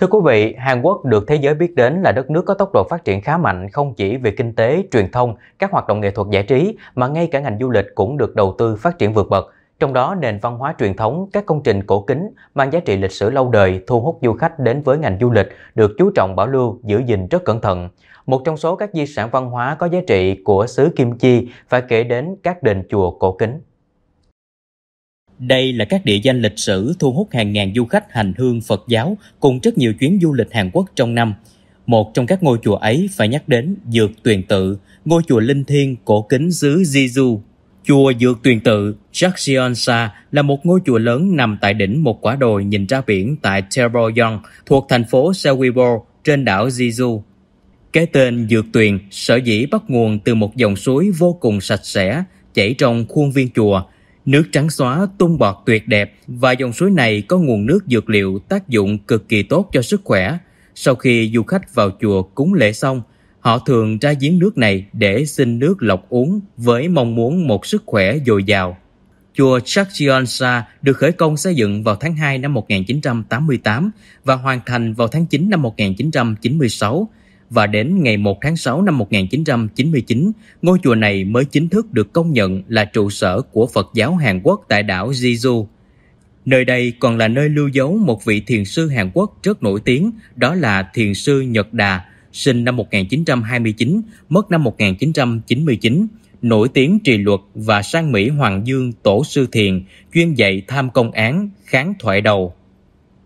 Thưa quý vị, Hàn Quốc được thế giới biết đến là đất nước có tốc độ phát triển khá mạnh không chỉ về kinh tế, truyền thông, các hoạt động nghệ thuật giải trí mà ngay cả ngành du lịch cũng được đầu tư phát triển vượt bậc. Trong đó, nền văn hóa truyền thống, các công trình cổ kính mang giá trị lịch sử lâu đời thu hút du khách đến với ngành du lịch được chú trọng bảo lưu, giữ gìn rất cẩn thận. Một trong số các di sản văn hóa có giá trị của xứ Kim Chi phải kể đến các đền chùa cổ kính. Đây là các địa danh lịch sử thu hút hàng ngàn du khách hành hương Phật giáo cùng rất nhiều chuyến du lịch Hàn Quốc trong năm. Một trong các ngôi chùa ấy phải nhắc đến Dược Tuyền Tự, ngôi chùa linh thiêng cổ kính xứ Jeju. Chùa Dược Tuyền Tự, Jakseonsa là một ngôi chùa lớn nằm tại đỉnh một quả đồi nhìn ra biển tại Taeboyong thuộc thành phố Sewibo trên đảo Jeju. Cái tên Dược Tuyền sở dĩ bắt nguồn từ một dòng suối vô cùng sạch sẽ chảy trong khuôn viên chùa – Nước trắng xóa tung bọt tuyệt đẹp và dòng suối này có nguồn nước dược liệu tác dụng cực kỳ tốt cho sức khỏe. Sau khi du khách vào chùa cúng lễ xong, họ thường ra giếng nước này để xin nước lọc uống với mong muốn một sức khỏe dồi dào. Chùa Chakchionsa được khởi công xây dựng vào tháng 2 năm 1988 và hoàn thành vào tháng 9 năm 1996 và đến ngày 1 tháng 6 năm 1999, ngôi chùa này mới chính thức được công nhận là trụ sở của Phật giáo Hàn Quốc tại đảo Jeju. Nơi đây còn là nơi lưu dấu một vị thiền sư Hàn Quốc rất nổi tiếng, đó là thiền sư Nhật Đà, sinh năm 1929, mất năm 1999, nổi tiếng trì luật và sang Mỹ Hoàng Dương Tổ Sư Thiền, chuyên dạy tham công án, kháng thoại đầu.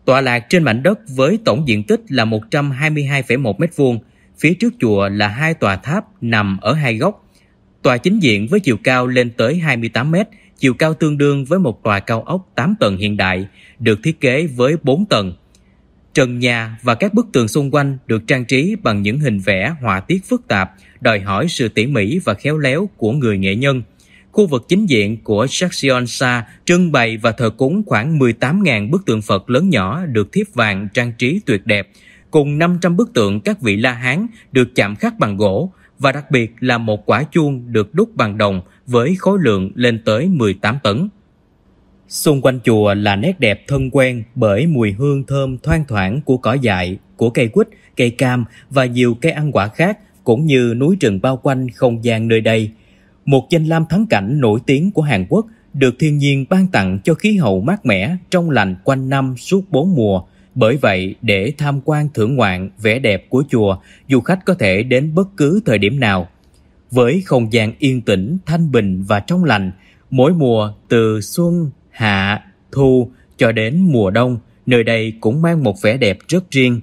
Tọa lạc trên mảnh đất với tổng diện tích là 122,1 m2, Phía trước chùa là hai tòa tháp nằm ở hai góc. Tòa chính diện với chiều cao lên tới 28 mét, chiều cao tương đương với một tòa cao ốc 8 tầng hiện đại, được thiết kế với 4 tầng. Trần nhà và các bức tường xung quanh được trang trí bằng những hình vẽ họa tiết phức tạp, đòi hỏi sự tỉ mỉ và khéo léo của người nghệ nhân. Khu vực chính diện của Sa trưng bày và thờ cúng khoảng 18.000 bức tượng Phật lớn nhỏ được thiếp vàng trang trí tuyệt đẹp, cùng 500 bức tượng các vị La Hán được chạm khắc bằng gỗ và đặc biệt là một quả chuông được đúc bằng đồng với khối lượng lên tới 18 tấn. Xung quanh chùa là nét đẹp thân quen bởi mùi hương thơm thoang thoảng của cỏ dại, của cây quýt, cây cam và nhiều cây ăn quả khác cũng như núi rừng bao quanh không gian nơi đây. Một danh lam thắng cảnh nổi tiếng của Hàn Quốc được thiên nhiên ban tặng cho khí hậu mát mẻ, trong lành quanh năm suốt bốn mùa – bởi vậy, để tham quan thưởng ngoạn vẻ đẹp của chùa, du khách có thể đến bất cứ thời điểm nào. Với không gian yên tĩnh, thanh bình và trong lành, mỗi mùa từ xuân, hạ, thu cho đến mùa đông, nơi đây cũng mang một vẻ đẹp rất riêng.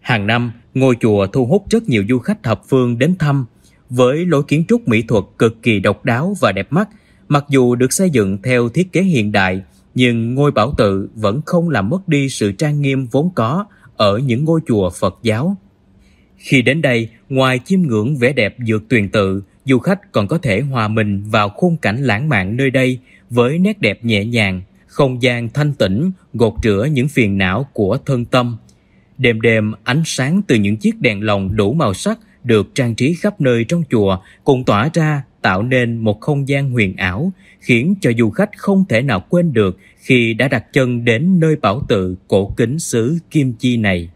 Hàng năm, ngôi chùa thu hút rất nhiều du khách thập phương đến thăm, với lối kiến trúc mỹ thuật cực kỳ độc đáo và đẹp mắt, mặc dù được xây dựng theo thiết kế hiện đại – nhưng ngôi bảo tự vẫn không làm mất đi sự trang nghiêm vốn có ở những ngôi chùa Phật giáo. Khi đến đây, ngoài chiêm ngưỡng vẻ đẹp dược tuyền tự, du khách còn có thể hòa mình vào khung cảnh lãng mạn nơi đây với nét đẹp nhẹ nhàng, không gian thanh tĩnh, gột rửa những phiền não của thân tâm. Đêm đêm, ánh sáng từ những chiếc đèn lồng đủ màu sắc được trang trí khắp nơi trong chùa cùng tỏa ra tạo nên một không gian huyền ảo khiến cho du khách không thể nào quên được khi đã đặt chân đến nơi bảo tự cổ kính xứ Kim Chi này.